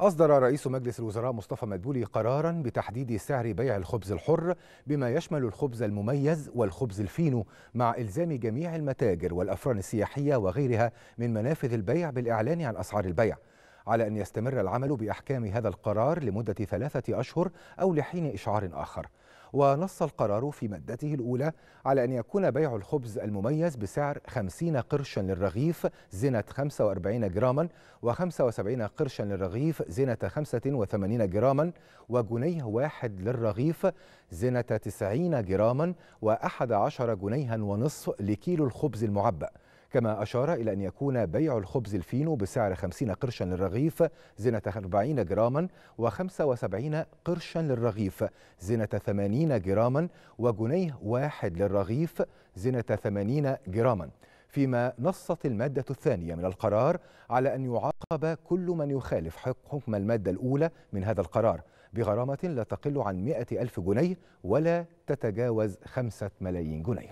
أصدر رئيس مجلس الوزراء مصطفى مدبولي قرارا بتحديد سعر بيع الخبز الحر بما يشمل الخبز المميز والخبز الفينو مع إلزام جميع المتاجر والأفران السياحية وغيرها من منافذ البيع بالإعلان عن أسعار البيع على أن يستمر العمل بأحكام هذا القرار لمدة ثلاثة أشهر أو لحين إشعار آخر ونص القرار في مادته الأولى على أن يكون بيع الخبز المميز بسعر 50 قرشا للرغيف زنة 45 جراما و75 قرشا للرغيف زنة 85 جراما وجنيه واحد للرغيف زنة 90 جراما و11 جنيها ونصف لكيلو الخبز المعبأ كما أشار إلى أن يكون بيع الخبز الفينو بسعر 50 قرشا للرغيف زنة 40 جراما و75 قرشا للرغيف زنة 80 جراما وجنيه واحد للرغيف زنة 80 جراما فيما نصت المادة الثانية من القرار على أن يعاقب كل من يخالف حكم المادة الأولى من هذا القرار بغرامة لا تقل عن 100 ألف جنيه ولا تتجاوز 5 ملايين جنيه